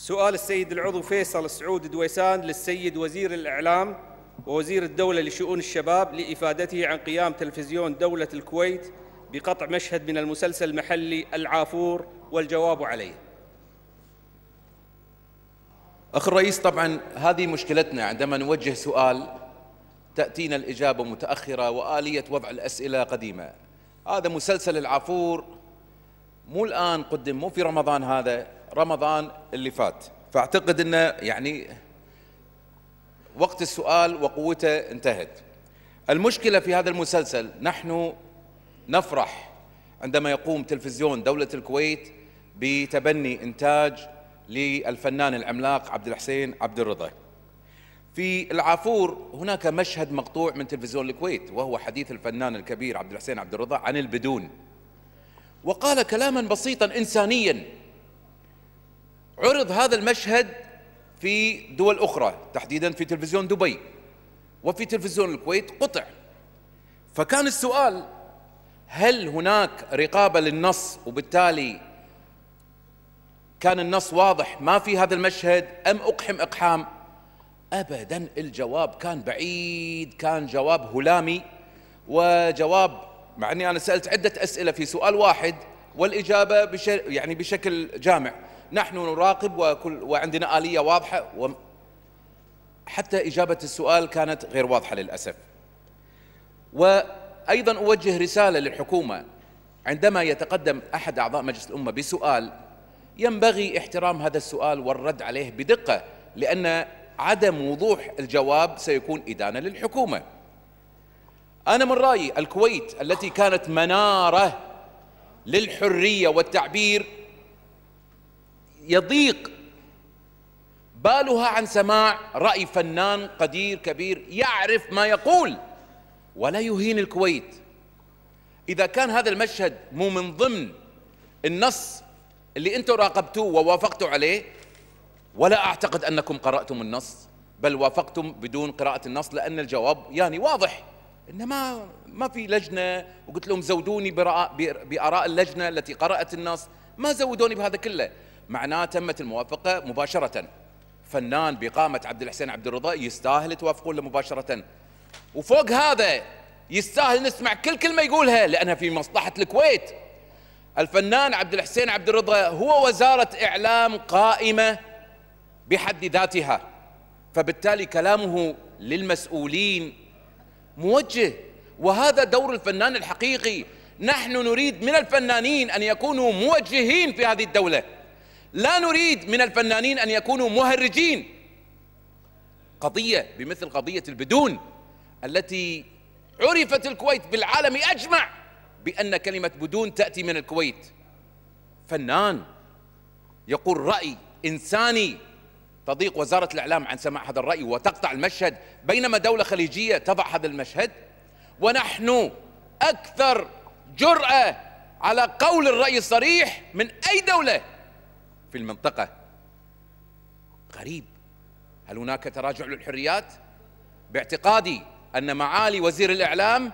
سؤال السيد العضو فيصل السعود دويسان للسيد وزير الإعلام ووزير الدولة لشؤون الشباب لإفادته عن قيام تلفزيون دولة الكويت بقطع مشهد من المسلسل المحلي العافور والجواب عليه أخ الرئيس طبعا هذه مشكلتنا عندما نوجه سؤال تأتينا الإجابة متأخرة وآلية وضع الأسئلة قديمة هذا مسلسل العافور مو الآن قدم مو في رمضان هذا رمضان اللي فات فاعتقد انه يعني وقت السؤال وقوته انتهت المشكله في هذا المسلسل نحن نفرح عندما يقوم تلفزيون دوله الكويت بتبني انتاج للفنان العملاق عبد الحسين عبد الرضا في العافور هناك مشهد مقطوع من تلفزيون الكويت وهو حديث الفنان الكبير عبد الحسين عبد الرضا عن البدون وقال كلاما بسيطا انسانيا عرض هذا المشهد في دول أخرى تحديدا في تلفزيون دبي وفي تلفزيون الكويت قطع فكان السؤال هل هناك رقابة للنص وبالتالي كان النص واضح ما في هذا المشهد أم أقحم إقحام أبدا الجواب كان بعيد كان جواب هلامي وجواب مع أني أنا سألت عدة أسئلة في سؤال واحد والإجابة بش يعني بشكل جامع نحن نراقب وكل وعندنا آلية واضحة حتى إجابة السؤال كانت غير واضحة للأسف وأيضا أوجه رسالة للحكومة عندما يتقدم أحد أعضاء مجلس الأمة بسؤال ينبغي احترام هذا السؤال والرد عليه بدقة لأن عدم وضوح الجواب سيكون إدانة للحكومة أنا من رأيي الكويت التي كانت منارة للحرية والتعبير يضيق بالها عن سماع رأي فنان قدير كبير يعرف ما يقول ولا يهين الكويت إذا كان هذا المشهد مو من ضمن النص اللي أنتم راقبتوه ووافقتوا عليه ولا أعتقد أنكم قرأتم النص بل وافقتم بدون قراءة النص لأن الجواب يعني واضح إنما ما في لجنة وقلت لهم زودوني بآراء اللجنة التي قرأت النص ما زودوني بهذا كله معناه تمت الموافقه مباشره فنان بقامه عبد الحسين عبد الرضا يستاهل توافقون له مباشره وفوق هذا يستاهل نسمع كل كلمه يقولها لانها في مصلحه الكويت الفنان عبد الحسين عبد الرضا هو وزاره اعلام قائمه بحد ذاتها فبالتالي كلامه للمسؤولين موجه وهذا دور الفنان الحقيقي نحن نريد من الفنانين ان يكونوا موجهين في هذه الدوله لا نريد من الفنانين أن يكونوا مهرجين قضية بمثل قضية البدون التي عرفت الكويت بالعالم أجمع بأن كلمة بدون تأتي من الكويت فنان يقول رأي إنساني تضيق وزارة الإعلام عن سماع هذا الرأي وتقطع المشهد بينما دولة خليجية تضع هذا المشهد ونحن أكثر جرأة على قول الرأي الصريح من أي دولة في المنطقة غريب هل هناك تراجع للحريات؟ باعتقادي أن معالي وزير الإعلام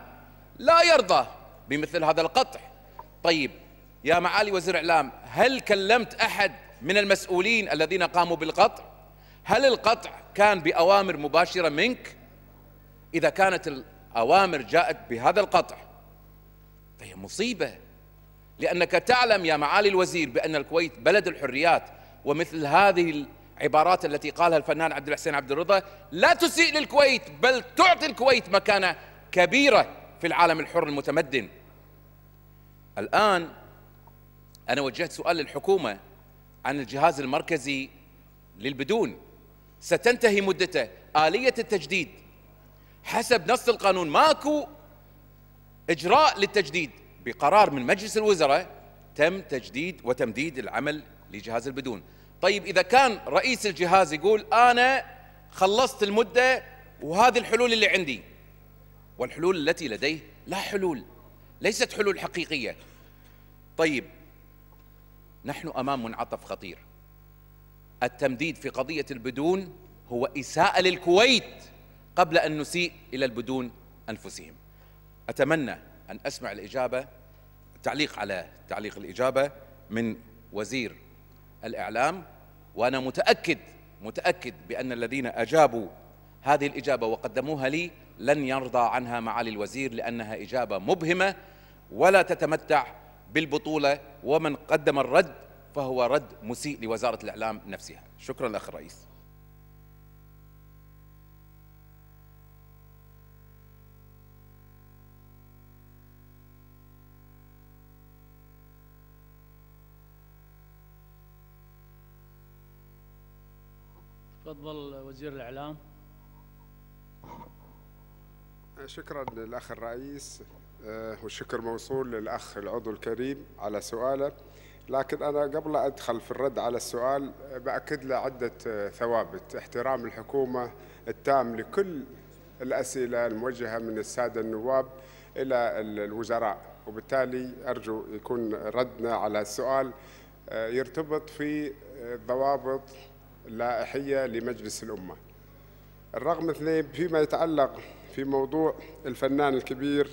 لا يرضى بمثل هذا القطع طيب يا معالي وزير الإعلام هل كلمت أحد من المسؤولين الذين قاموا بالقطع؟ هل القطع كان بأوامر مباشرة منك؟ إذا كانت الأوامر جاءت بهذا القطع فهي طيب، مصيبة لأنك تعلم يا معالي الوزير بأن الكويت بلد الحريات ومثل هذه العبارات التي قالها الفنان عبد الحسين عبد الرضا لا تسيء للكويت بل تعطي الكويت مكانة كبيرة في العالم الحر المتمدن الآن أنا وجهت سؤال للحكومة عن الجهاز المركزي للبدون ستنتهي مدته آلية التجديد حسب نص القانون ماكو إجراء للتجديد بقرار من مجلس الوزراء تم تجديد وتمديد العمل لجهاز البدون طيب إذا كان رئيس الجهاز يقول أنا خلصت المدة وهذه الحلول اللي عندي والحلول التي لديه لا حلول ليست حلول حقيقية طيب نحن أمام منعطف خطير التمديد في قضية البدون هو إساءة للكويت قبل أن نسيء إلى البدون أنفسهم أتمنى أن أسمع الإجابة تعليق على تعليق الإجابة من وزير الإعلام وأنا متأكد متأكد بأن الذين أجابوا هذه الإجابة وقدموها لي لن يرضى عنها معالي الوزير لأنها إجابة مبهمة ولا تتمتع بالبطولة ومن قدم الرد فهو رد مسيء لوزارة الإعلام نفسها شكرا الأخ الرئيس تفضل وزير الإعلام شكرا للأخ الرئيس آه، والشكر موصول للأخ العضو الكريم على سؤاله لكن أنا قبل أدخل في الرد على السؤال بأكد له عدة آه، ثوابت احترام الحكومة التام لكل الأسئلة الموجهة من السادة النواب إلى الوزراء وبالتالي أرجو يكون ردنا على السؤال آه، يرتبط في الضوابط اللائحية لمجلس الأمة الرقم اثنين فيما يتعلق في موضوع الفنان الكبير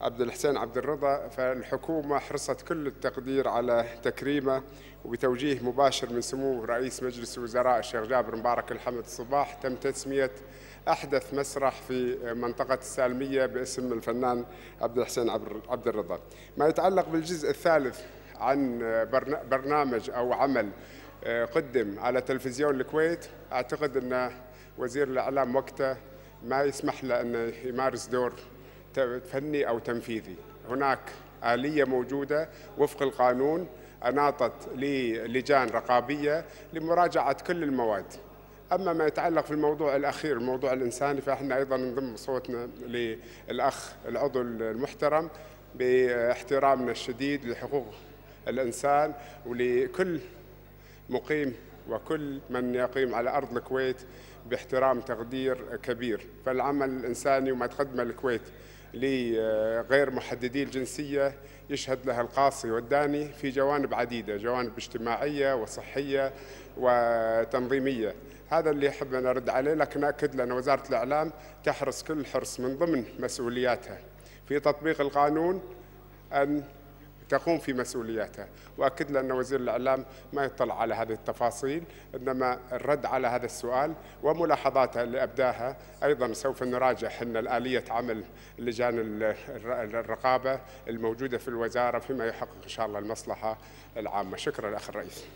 عبد الحسين عبد الرضا فالحكومة حرصت كل التقدير على تكريمه وبتوجيه مباشر من سمو رئيس مجلس الوزراء الشيخ جابر مبارك الحمد الصباح تم تسمية أحدث مسرح في منطقة السالمية باسم الفنان عبد الحسين عبد الرضا ما يتعلق بالجزء الثالث عن برنامج أو عمل آه، قدم على تلفزيون الكويت اعتقد ان وزير الاعلام وقته ما يسمح له انه يمارس دور فني او تنفيذي هناك اليه موجوده وفق القانون اناطت للجان رقابيه لمراجعه كل المواد اما ما يتعلق في الموضوع الاخير الموضوع الانساني فاحنا ايضا نضم صوتنا للاخ العضو المحترم باحترامنا الشديد لحقوق الانسان ولكل مقيم وكل من يقيم على أرض الكويت باحترام تقدير كبير فالعمل الإنساني وما تقدمه الكويت لغير محددي الجنسية يشهد لها القاصي والداني في جوانب عديدة جوانب اجتماعية وصحية وتنظيمية هذا اللي أحب أن أرد عليه لكن أكد لأن وزارة الإعلام تحرص كل حرص من ضمن مسؤولياتها في تطبيق القانون أن تقوم في مسؤولياتها وأكد لأن وزير الإعلام ما يطلع على هذه التفاصيل إنما الرد على هذا السؤال وملاحظاتها اللي أبداها أيضا سوف نراجع أن الآلية عمل لجان الرقابة الموجودة في الوزارة فيما يحقق إن شاء الله المصلحة العامة شكرا أخ الرئيس